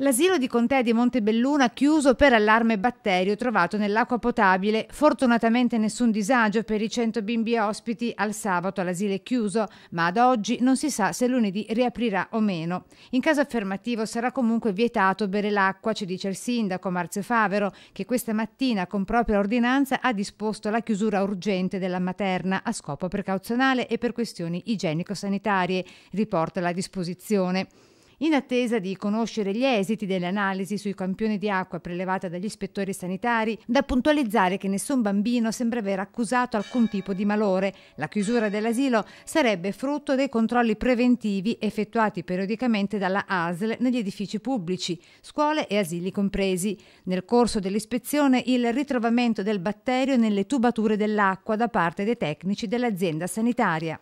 L'asilo di Contea di Montebelluna chiuso per allarme batterio trovato nell'acqua potabile. Fortunatamente nessun disagio per i 100 bimbi ospiti al sabato all'asilo è chiuso, ma ad oggi non si sa se lunedì riaprirà o meno. In caso affermativo sarà comunque vietato bere l'acqua, ci dice il sindaco Marzio Favero, che questa mattina con propria ordinanza ha disposto la chiusura urgente della materna a scopo precauzionale e per questioni igienico-sanitarie, riporta la disposizione. In attesa di conoscere gli esiti delle analisi sui campioni di acqua prelevata dagli ispettori sanitari, da puntualizzare che nessun bambino sembra aver accusato alcun tipo di malore. La chiusura dell'asilo sarebbe frutto dei controlli preventivi effettuati periodicamente dalla ASL negli edifici pubblici, scuole e asili compresi. Nel corso dell'ispezione il ritrovamento del batterio nelle tubature dell'acqua da parte dei tecnici dell'azienda sanitaria.